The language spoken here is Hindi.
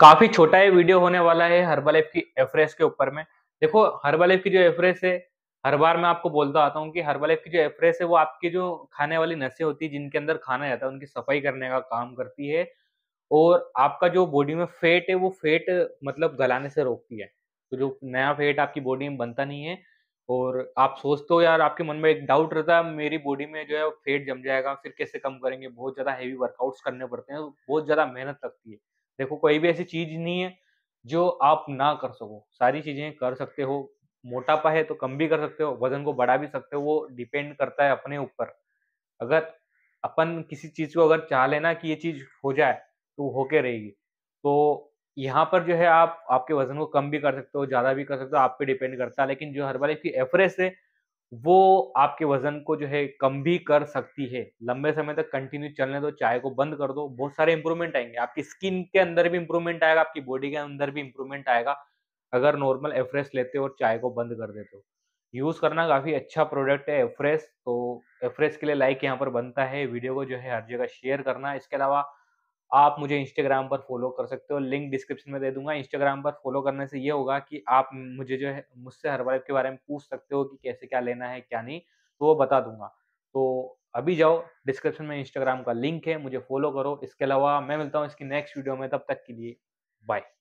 काफी छोटा ये वीडियो होने वाला है हर्बल एफ की एफरेस के ऊपर में देखो हर्बल एफ की जो एफरेस है हर बार मैं आपको बोलता आता हूँ कि हर्बल एफ की जो एफरेस है वो आपकी जो खाने वाली नशे होती है जिनके अंदर खाना जाता है उनकी सफाई करने का काम करती है और आपका जो बॉडी में फेट है वो फेट मतलब गलाने से रोकती है तो जो नया फेट आपकी बॉडी में बनता नहीं है और आप सोचते हो यार आपके मन में एक डाउट रहता है मेरी बॉडी में जो है फेट जम जाएगा फिर कैसे कम करेंगे बहुत ज़्यादा हैवी वर्कआउट्स करने पड़ते हैं बहुत ज़्यादा मेहनत लगती है देखो कोई भी ऐसी चीज नहीं है जो आप ना कर सको सारी चीजें कर सकते हो मोटापा है तो कम भी कर सकते हो वजन को बढ़ा भी सकते हो वो डिपेंड करता है अपने ऊपर अगर अपन किसी चीज को अगर चाह लेना कि ये चीज हो जाए तो होके रहेगी तो यहाँ पर जो है आप आपके वजन को कम भी कर सकते हो ज्यादा भी कर सकते हो आप पे डिपेंड करता है लेकिन जो हर्बल की एवरेज है वो आपके वजन को जो है कम भी कर सकती है लंबे समय तक कंटिन्यू चलने दो चाय को बंद कर दो बहुत सारे इंप्रूवमेंट आएंगे आपकी स्किन के अंदर भी इंप्रूवमेंट आएगा आपकी बॉडी के अंदर भी इंप्रूवमेंट आएगा अगर नॉर्मल एफ्रेश लेते हो और चाय को बंद कर देते हो यूज़ करना काफ़ी अच्छा प्रोडक्ट है एफ्रेश तो एफ्रेश के लिए लाइक यहाँ पर बनता है वीडियो को जो है हर जगह शेयर करना इसके अलावा आप मुझे इंस्टाग्राम पर फॉलो कर सकते हो लिंक डिस्क्रिप्शन में दे दूंगा इंस्टाग्राम पर फॉलो करने से ये होगा कि आप मुझे जो है मुझसे हर हर्बलाइफ के बारे में पूछ सकते हो कि कैसे क्या लेना है क्या नहीं तो वो बता दूंगा तो अभी जाओ डिस्क्रिप्शन में इंस्टाग्राम का लिंक है मुझे फॉलो करो इसके अलावा मैं मिलता हूँ इसकी नेक्स्ट वीडियो में तब तक के लिए बाय